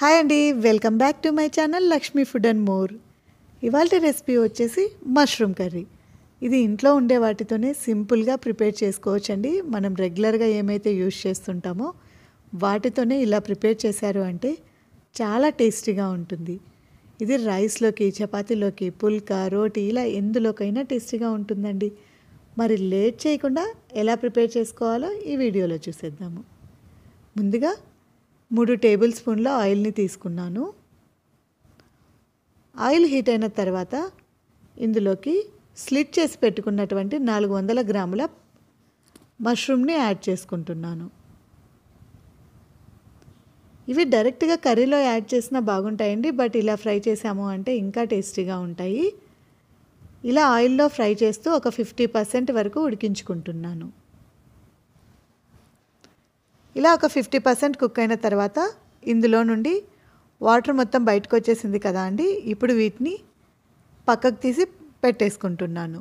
Hi అండి welcome back to my channel Lakshmi food and more ఇవాళ recipe వచ్చేసి mushroom curry ఇది ఇంట్లో ఉండే వాటితోనే సింపుల్గా ప్రిపేర్ చేసుకోవచ్చండి మనం రెగ్యులర్గా ఏమైతే యూజ్ చేస్తుంటామో వాటితోనే ఇలా ప్రిపేర్ చేశారు అంటే చాలా టేస్టీగా ఉంటుంది ఇది రైస్లోకి చపాతీలోకి పుల్కా రోటీ ఇలా ఎందులోకైనా టేస్టీగా ఉంటుందండి మరి లేట్ చేయకుండా ఎలా ప్రిపేర్ చేసుకోవాలో ఈ వీడియోలో చూసేద్దాము ముందుగా మూడు టేబుల్ స్పూన్ల ఆయిల్ని తీసుకున్నాను ఆయిల్ హీట్ అయిన తర్వాత ఇందులోకి స్లిట్ చేసి పెట్టుకున్నటువంటి నాలుగు వందల గ్రాముల మష్రూమ్ని యాడ్ చేసుకుంటున్నాను ఇవి డైరెక్ట్గా కర్రీలో యాడ్ చేసినా బాగుంటాయండి బట్ ఇలా ఫ్రై చేసాము అంటే ఇంకా టేస్టీగా ఉంటాయి ఇలా ఆయిల్లో ఫ్రై చేస్తూ ఒక ఫిఫ్టీ పర్సెంట్ వరకు ఉడికించుకుంటున్నాను ఇలా ఒక ఫిఫ్టీ పర్సెంట్ కుక్ అయిన తర్వాత ఇందులో నుండి వాటర్ మొత్తం బయటకు వచ్చేసింది కదా అండి ఇప్పుడు వీటిని పక్కకు తీసి పెట్టేసుకుంటున్నాను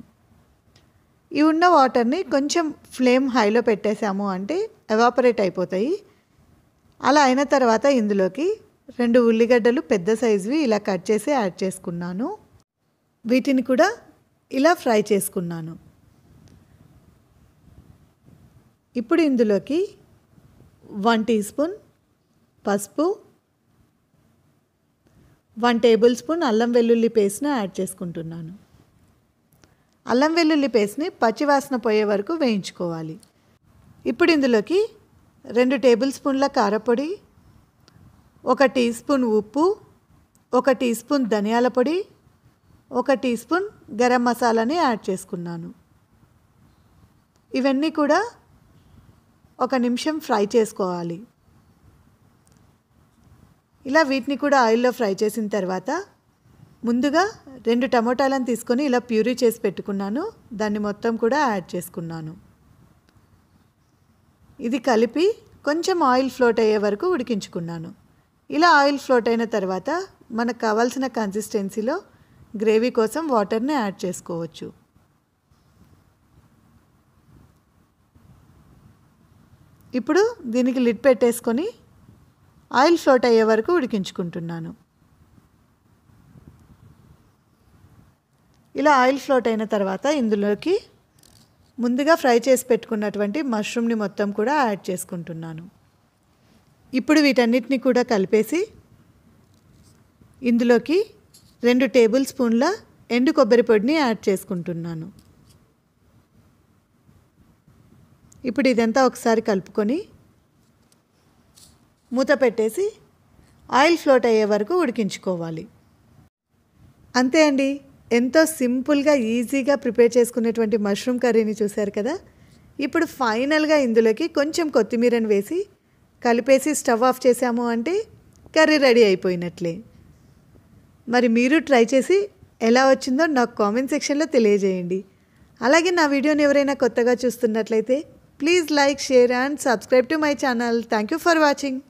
ఈ ఉన్న వాటర్ని కొంచెం ఫ్లేమ్ హైలో పెట్టేసాము అంటే ఎవాపరేట్ అయిపోతాయి అలా అయిన తర్వాత ఇందులోకి రెండు ఉల్లిగడ్డలు పెద్ద సైజువి ఇలా కట్ చేసి యాడ్ చేసుకున్నాను వీటిని కూడా ఇలా ఫ్రై చేసుకున్నాను ఇప్పుడు ఇందులోకి వన్ టీ స్పూన్ పసుపు వన్ టేబుల్ స్పూన్ అల్లం వెల్లుల్లి పేస్ట్ని యాడ్ చేసుకుంటున్నాను అల్లం వెల్లుల్లి పేస్ట్ని పచ్చివాసన పోయే వరకు వేయించుకోవాలి ఇప్పుడు ఇందులోకి రెండు టేబుల్ స్పూన్ల కారపొడి ఒక టీ స్పూన్ ఉప్పు ఒక టీ స్పూన్ ధనియాల పొడి ఒక టీ స్పూన్ గరం మసాలాని యాడ్ చేసుకున్నాను ఇవన్నీ కూడా ఒక నిమిషం ఫ్రై చేసుకోవాలి ఇలా వీటిని కూడా ఆయిల్లో ఫ్రై చేసిన తర్వాత ముందుగా రెండు టమోటాలను తీసుకొని ఇలా ప్యూరీ చేసి పెట్టుకున్నాను దాన్ని మొత్తం కూడా యాడ్ చేసుకున్నాను ఇది కలిపి కొంచెం ఆయిల్ ఫ్లోట్ అయ్యే వరకు ఉడికించుకున్నాను ఇలా ఆయిల్ ఫ్లోట్ అయిన తర్వాత మనకు కావాల్సిన కన్సిస్టెన్సీలో గ్రేవీ కోసం వాటర్ని యాడ్ చేసుకోవచ్చు ఇప్పుడు దీనికి లిడ్ పెట్టేసుకొని ఆయిల్ ఫ్లోట్ అయ్యే వరకు ఉడికించుకుంటున్నాను ఇలా ఆయిల్ ఫ్లోట్ అయిన తర్వాత ఇందులోకి ముందుగా ఫ్రై చేసి పెట్టుకున్నటువంటి మష్రూమ్ని మొత్తం కూడా యాడ్ చేసుకుంటున్నాను ఇప్పుడు వీటన్నిటిని కూడా కలిపేసి ఇందులోకి రెండు టేబుల్ స్పూన్ల ఎండు కొబ్బరి పొడిని యాడ్ చేసుకుంటున్నాను ఇప్పుడు ఇదంతా ఒకసారి కలుపుకొని మూత పెట్టేసి ఆయిల్ ఫ్లోట్ అయ్యే వరకు ఉడికించుకోవాలి అంతే అండి ఎంతో సింపుల్గా ఈజీగా ప్రిపేర్ చేసుకునేటువంటి మష్రూమ్ కర్రీని చూశారు కదా ఇప్పుడు ఫైనల్గా ఇందులోకి కొంచెం కొత్తిమీరను వేసి కలిపేసి స్టవ్ ఆఫ్ చేసాము అంటే కర్రీ రెడీ అయిపోయినట్లే మరి మీరు ట్రై చేసి ఎలా వచ్చిందో నాకు కామెంట్ సెక్షన్లో తెలియజేయండి అలాగే నా వీడియోని ఎవరైనా కొత్తగా చూస్తున్నట్లయితే Please like, share and subscribe to my channel. Thank you for watching.